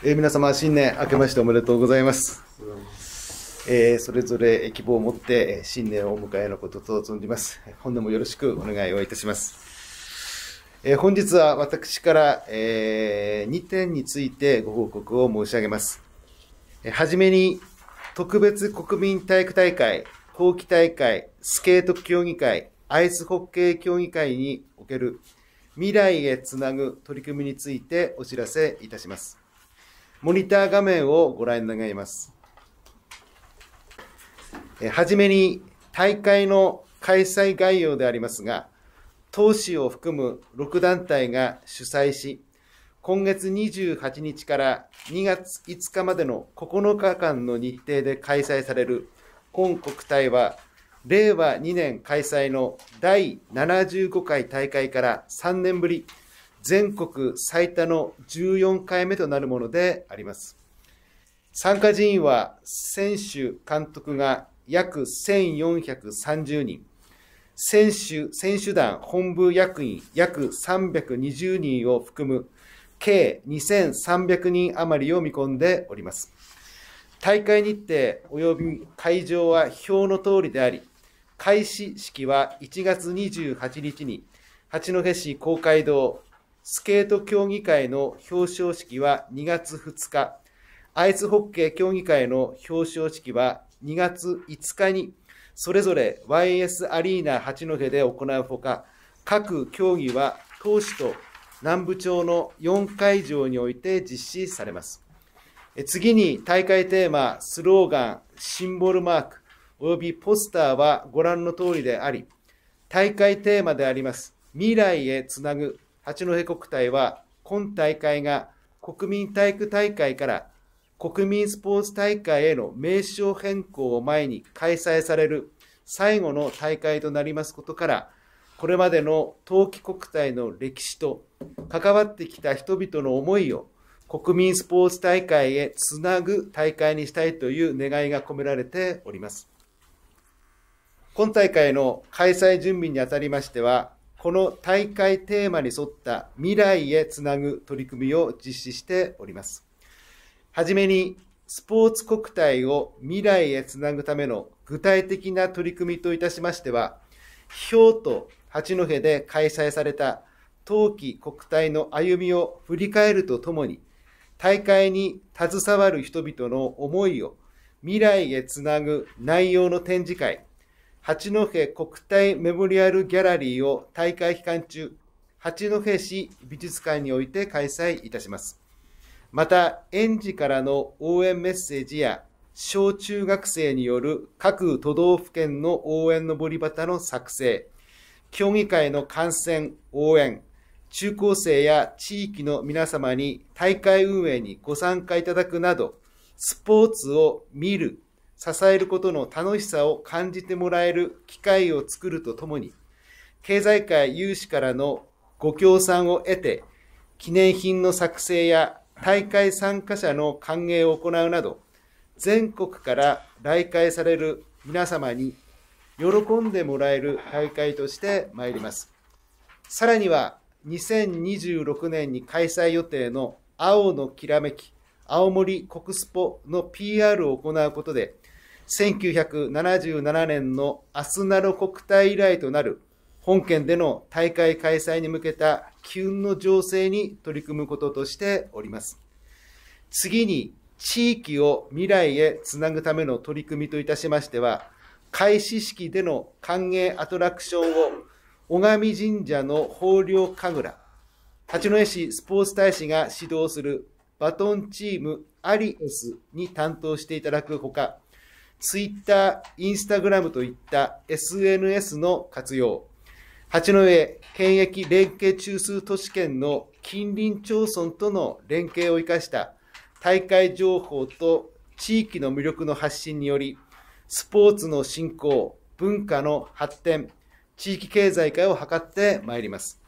えー、皆様、新年明けましておめでとうございます。えー、それぞれ希望を持って新年をお迎えのことと存じます。本年もよろしくお願いをいたします。えー、本日は私から、えー、2点についてご報告を申し上げます。えー、はじめに、特別国民体育大会、冬季大会、スケート競技会、アイスホッケー競技会における未来へつなぐ取り組みについてお知らせいたします。モニター画面をご覧願います。はじめに大会の開催概要でありますが、投資を含む6団体が主催し、今月28日から2月5日までの9日間の日程で開催される今国体は、令和2年開催の第75回大会から3年ぶり、全国最多の14回目となるものであります。参加人員は選手、監督が約1430人、選手、選手団、本部役員約320人を含む計2300人余りを見込んでおります。大会日程及び会場は表の通りであり、開始式は1月28日に八戸市公会堂スケート競技会の表彰式は2月2日、アイスホッケー競技会の表彰式は2月5日に、それぞれ YS アリーナ八戸で行うほか、各競技は投市と南部町の4会場において実施されます。次に大会テーマ、スローガン、シンボルマーク、及びポスターはご覧の通りであり、大会テーマであります、未来へつなぐ八戸国体は今大会が国民体育大会から国民スポーツ大会への名称変更を前に開催される最後の大会となりますことから、これまでの冬季国体の歴史と関わってきた人々の思いを国民スポーツ大会へつなぐ大会にしたいという願いが込められております。今大会の開催準備にあたりましては、この大会テーマに沿った未来へつなぐ取り組みを実施しております。はじめに、スポーツ国体を未来へつなぐための具体的な取り組みといたしましては、京と八戸で開催された冬季国体の歩みを振り返るとともに、大会に携わる人々の思いを未来へつなぐ内容の展示会、八戸国体メモリアルギャラリーを大会期間中、八戸市美術館において開催いたします。また、園児からの応援メッセージや、小中学生による各都道府県の応援のぼり旗の作成、競技会の観戦、応援、中高生や地域の皆様に大会運営にご参加いただくなど、スポーツを見る、支えることの楽しさを感じてもらえる機会を作るとともに、経済界有志からのご協賛を得て、記念品の作成や大会参加者の歓迎を行うなど、全国から来会される皆様に喜んでもらえる大会としてまいります。さらには、2026年に開催予定の青のきらめき、青森国スポの PR を行うことで、1977年のアスナロ国体以来となる本県での大会開催に向けた機運の情勢に取り組むこととしております。次に、地域を未来へつなぐための取り組みといたしましては、開始式での歓迎アトラクションを上神社の豊漁神楽、八戸市スポーツ大使が指導するバトンチームアリエスに担当していただくほか、ツイッター、インスタグラムといった SNS の活用、八戸県役連携中枢都市圏の近隣町村との連携を生かした大会情報と地域の魅力の発信により、スポーツの振興、文化の発展、地域経済化を図ってまいります。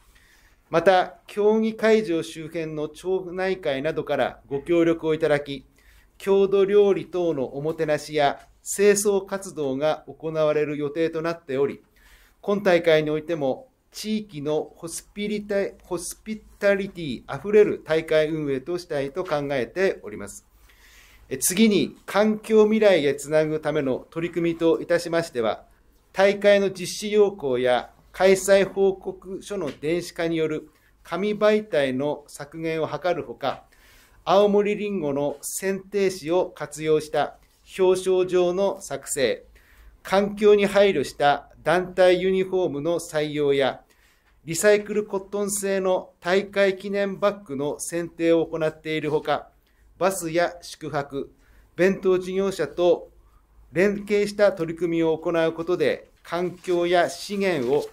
また、競技会場周辺の町内会などからご協力をいただき、郷土料理等のおもてなしや清掃活動が行われる予定となっており、今大会においても地域のホスピリタホスピタリティあふれる大会運営としたいと考えております。次に、環境未来へつなぐための取り組みといたしましては、大会の実施要項や開催報告書の電子化による紙媒体の削減を図るほか、青森りんごの選定紙を活用した表彰状の作成、環境に配慮した団体ユニフォームの採用や、リサイクルコットン製の大会記念バッグの選定を行っているほか、バスや宿泊、弁当事業者と連携した取り組みを行うことで、環境や資源を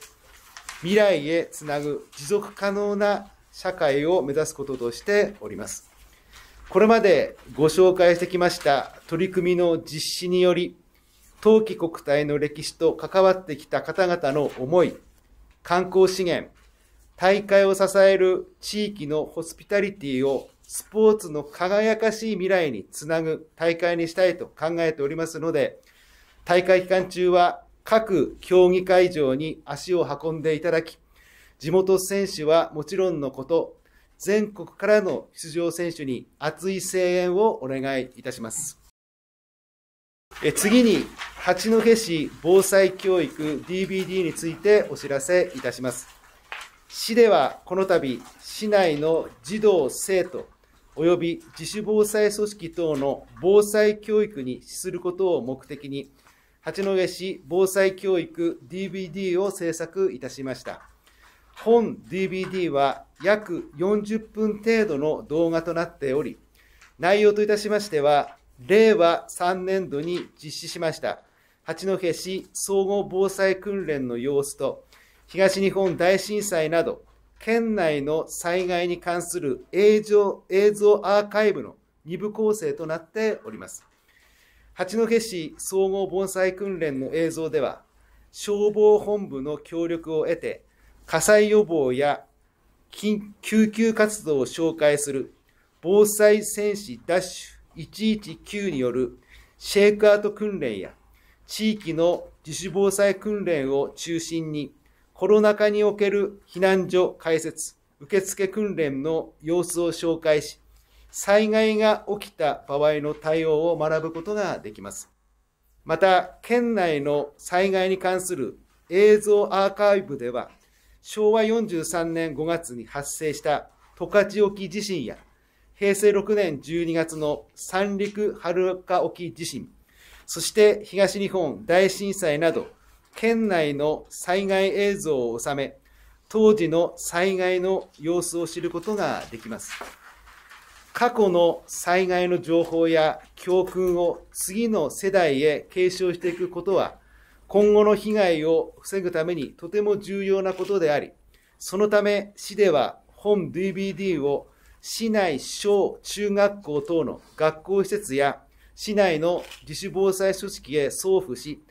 未来へつなぐ持続可能な社会を目指すこととしております。これまでご紹介してきました取り組みの実施により、冬季国体の歴史と関わってきた方々の思い、観光資源、大会を支える地域のホスピタリティをスポーツの輝かしい未来につなぐ大会にしたいと考えておりますので、大会期間中は各競技会場に足を運んでいただき、地元選手はもちろんのこと、全国からの出場選手に熱い声援をお願いいたします。え次に、八戸市防災教育 DBD についてお知らせいたします。市ではこの度、市内の児童・生徒、及び自主防災組織等の防災教育に資することを目的に、八戸市防災教育 DVD を制作いたしました。本 DVD は約40分程度の動画となっており、内容といたしましては、令和3年度に実施しました八戸市総合防災訓練の様子と、東日本大震災など、県内の災害に関する映像映像アーカイブの2部構成となっております。八戸市総合防災訓練の映像では、消防本部の協力を得て、火災予防や救急活動を紹介する防災戦士ダッシュ119によるシェイクアウト訓練や地域の自主防災訓練を中心にコロナ禍における避難所開設、受付訓練の様子を紹介し、災害が起きた場合の対応を学ぶことができます。また、県内の災害に関する映像アーカイブでは、昭和43年5月に発生した十勝沖地震や、平成6年12月の三陸春岡沖地震、そして東日本大震災など、県内の災害映像を収め、当時の災害の様子を知ることができます。過去の災害の情報や教訓を次の世代へ継承していくことは、今後の被害を防ぐためにとても重要なことであり、そのため市では本 DVD を市内小中学校等の学校施設や市内の自主防災組織へ送付し、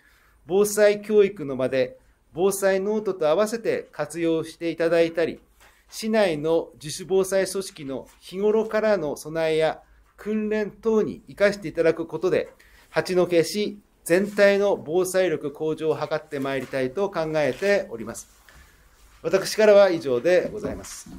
防災教育の場で防災ノートと合わせて活用していただいたり、市内の自主防災組織の日頃からの備えや訓練等に活かしていただくことで、の消し、全体の防災力向上を図ってまいりたいと考えております。私からは以上でございます。